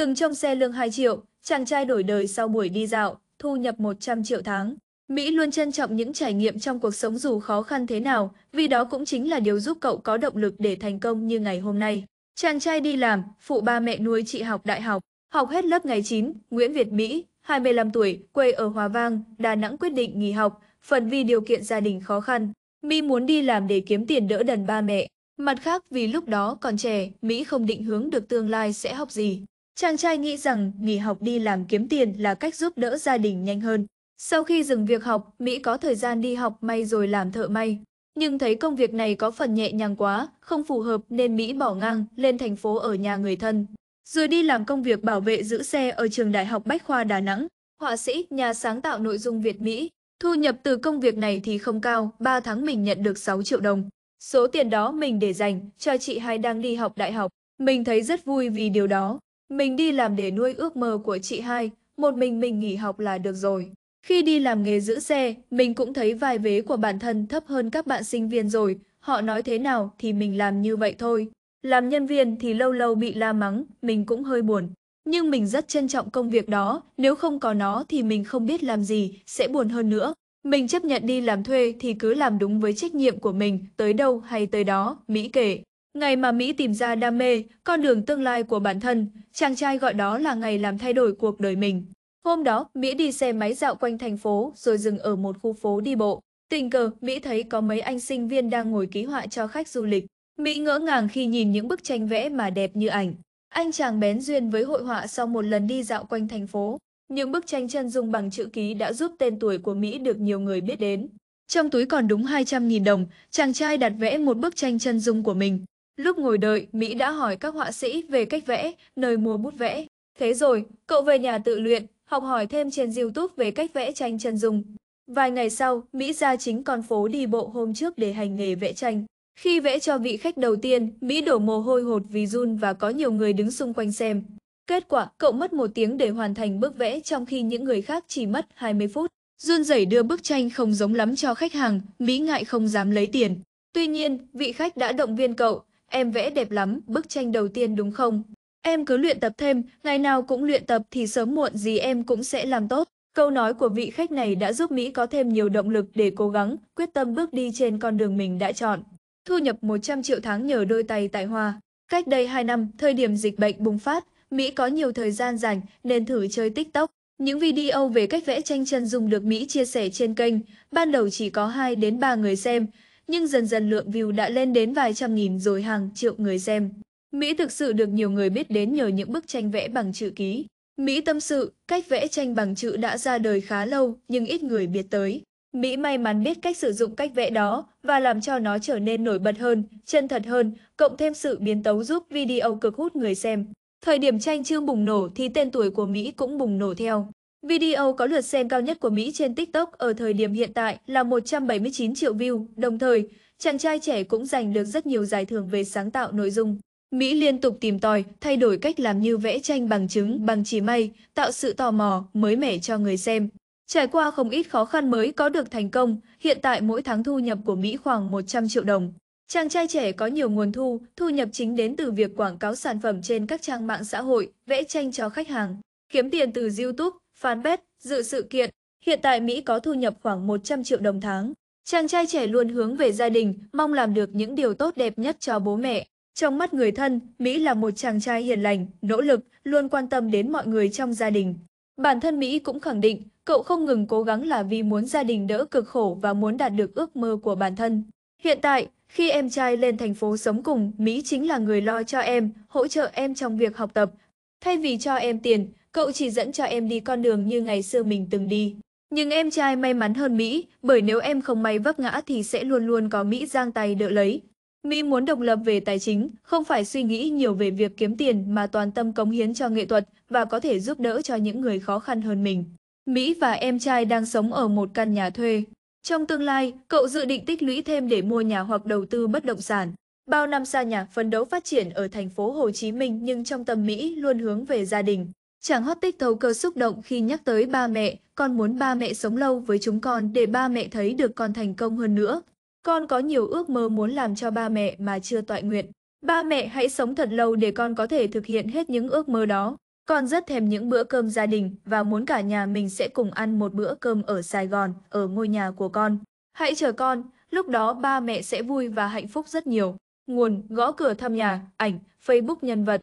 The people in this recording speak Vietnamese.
Từng trong xe lương 2 triệu, chàng trai đổi đời sau buổi đi dạo, thu nhập 100 triệu tháng. Mỹ luôn trân trọng những trải nghiệm trong cuộc sống dù khó khăn thế nào, vì đó cũng chính là điều giúp cậu có động lực để thành công như ngày hôm nay. Chàng trai đi làm, phụ ba mẹ nuôi chị học đại học, học hết lớp ngày 9, Nguyễn Việt Mỹ, 25 tuổi, quê ở Hòa Vang, Đà Nẵng quyết định nghỉ học, phần vì điều kiện gia đình khó khăn. Mỹ muốn đi làm để kiếm tiền đỡ đần ba mẹ. Mặt khác vì lúc đó còn trẻ, Mỹ không định hướng được tương lai sẽ học gì. Chàng trai nghĩ rằng nghỉ học đi làm kiếm tiền là cách giúp đỡ gia đình nhanh hơn. Sau khi dừng việc học, Mỹ có thời gian đi học may rồi làm thợ may. Nhưng thấy công việc này có phần nhẹ nhàng quá, không phù hợp nên Mỹ bỏ ngang lên thành phố ở nhà người thân. Rồi đi làm công việc bảo vệ giữ xe ở trường Đại học Bách Khoa Đà Nẵng. Họa sĩ, nhà sáng tạo nội dung Việt Mỹ. Thu nhập từ công việc này thì không cao, 3 tháng mình nhận được 6 triệu đồng. Số tiền đó mình để dành cho chị hai đang đi học đại học. Mình thấy rất vui vì điều đó. Mình đi làm để nuôi ước mơ của chị hai, một mình mình nghỉ học là được rồi. Khi đi làm nghề giữ xe, mình cũng thấy vai vế của bản thân thấp hơn các bạn sinh viên rồi, họ nói thế nào thì mình làm như vậy thôi. Làm nhân viên thì lâu lâu bị la mắng, mình cũng hơi buồn. Nhưng mình rất trân trọng công việc đó, nếu không có nó thì mình không biết làm gì, sẽ buồn hơn nữa. Mình chấp nhận đi làm thuê thì cứ làm đúng với trách nhiệm của mình, tới đâu hay tới đó, Mỹ kể. Ngày mà Mỹ tìm ra đam mê, con đường tương lai của bản thân, chàng trai gọi đó là ngày làm thay đổi cuộc đời mình. Hôm đó, Mỹ đi xe máy dạo quanh thành phố rồi dừng ở một khu phố đi bộ. Tình cờ, Mỹ thấy có mấy anh sinh viên đang ngồi ký họa cho khách du lịch. Mỹ ngỡ ngàng khi nhìn những bức tranh vẽ mà đẹp như ảnh. Anh chàng bén duyên với hội họa sau một lần đi dạo quanh thành phố. Những bức tranh chân dung bằng chữ ký đã giúp tên tuổi của Mỹ được nhiều người biết đến. Trong túi còn đúng 200.000 đồng, chàng trai đặt vẽ một bức tranh chân dung của mình. Lúc ngồi đợi, Mỹ đã hỏi các họa sĩ về cách vẽ, nơi mua bút vẽ. Thế rồi, cậu về nhà tự luyện, học hỏi thêm trên YouTube về cách vẽ tranh chân dung. Vài ngày sau, Mỹ ra chính con phố đi bộ hôm trước để hành nghề vẽ tranh. Khi vẽ cho vị khách đầu tiên, Mỹ đổ mồ hôi hột vì run và có nhiều người đứng xung quanh xem. Kết quả, cậu mất một tiếng để hoàn thành bức vẽ trong khi những người khác chỉ mất 20 phút. Run rẩy đưa bức tranh không giống lắm cho khách hàng, Mỹ ngại không dám lấy tiền. Tuy nhiên, vị khách đã động viên cậu, Em vẽ đẹp lắm, bức tranh đầu tiên đúng không? Em cứ luyện tập thêm, ngày nào cũng luyện tập thì sớm muộn gì em cũng sẽ làm tốt. Câu nói của vị khách này đã giúp Mỹ có thêm nhiều động lực để cố gắng, quyết tâm bước đi trên con đường mình đã chọn. Thu nhập 100 triệu tháng nhờ đôi tay tài hoa. Cách đây 2 năm, thời điểm dịch bệnh bùng phát, Mỹ có nhiều thời gian rảnh nên thử chơi TikTok. Những video về cách vẽ tranh chân dung được Mỹ chia sẻ trên kênh, ban đầu chỉ có 2 đến 3 người xem, nhưng dần dần lượng view đã lên đến vài trăm nghìn rồi hàng triệu người xem. Mỹ thực sự được nhiều người biết đến nhờ những bức tranh vẽ bằng chữ ký. Mỹ tâm sự, cách vẽ tranh bằng chữ đã ra đời khá lâu nhưng ít người biết tới. Mỹ may mắn biết cách sử dụng cách vẽ đó và làm cho nó trở nên nổi bật hơn, chân thật hơn, cộng thêm sự biến tấu giúp video cực hút người xem. Thời điểm tranh chương bùng nổ thì tên tuổi của Mỹ cũng bùng nổ theo. Video có lượt xem cao nhất của Mỹ trên TikTok ở thời điểm hiện tại là 179 triệu view, đồng thời, chàng trai trẻ cũng giành được rất nhiều giải thưởng về sáng tạo nội dung. Mỹ liên tục tìm tòi, thay đổi cách làm như vẽ tranh bằng chứng, bằng chỉ may, tạo sự tò mò, mới mẻ cho người xem. Trải qua không ít khó khăn mới có được thành công, hiện tại mỗi tháng thu nhập của Mỹ khoảng 100 triệu đồng. Chàng trai trẻ có nhiều nguồn thu, thu nhập chính đến từ việc quảng cáo sản phẩm trên các trang mạng xã hội, vẽ tranh cho khách hàng kiếm tiền từ YouTube, fanpage, dự sự kiện. Hiện tại Mỹ có thu nhập khoảng 100 triệu đồng tháng. Chàng trai trẻ luôn hướng về gia đình, mong làm được những điều tốt đẹp nhất cho bố mẹ. Trong mắt người thân, Mỹ là một chàng trai hiền lành, nỗ lực, luôn quan tâm đến mọi người trong gia đình. Bản thân Mỹ cũng khẳng định, cậu không ngừng cố gắng là vì muốn gia đình đỡ cực khổ và muốn đạt được ước mơ của bản thân. Hiện tại, khi em trai lên thành phố sống cùng, Mỹ chính là người lo cho em, hỗ trợ em trong việc học tập. Thay vì cho em tiền, cậu chỉ dẫn cho em đi con đường như ngày xưa mình từng đi. Nhưng em trai may mắn hơn Mỹ, bởi nếu em không may vấp ngã thì sẽ luôn luôn có Mỹ giang tay đỡ lấy. Mỹ muốn độc lập về tài chính, không phải suy nghĩ nhiều về việc kiếm tiền mà toàn tâm cống hiến cho nghệ thuật và có thể giúp đỡ cho những người khó khăn hơn mình. Mỹ và em trai đang sống ở một căn nhà thuê. Trong tương lai, cậu dự định tích lũy thêm để mua nhà hoặc đầu tư bất động sản. Bao năm xa nhà phấn đấu phát triển ở thành phố Hồ Chí Minh nhưng trong tâm Mỹ luôn hướng về gia đình. Chàng hot tích thấu cơ xúc động khi nhắc tới ba mẹ, con muốn ba mẹ sống lâu với chúng con để ba mẹ thấy được con thành công hơn nữa. Con có nhiều ước mơ muốn làm cho ba mẹ mà chưa toại nguyện. Ba mẹ hãy sống thật lâu để con có thể thực hiện hết những ước mơ đó. Con rất thèm những bữa cơm gia đình và muốn cả nhà mình sẽ cùng ăn một bữa cơm ở Sài Gòn, ở ngôi nhà của con. Hãy chờ con, lúc đó ba mẹ sẽ vui và hạnh phúc rất nhiều. Nguồn, gõ cửa thăm nhà, ảnh, Facebook nhân vật.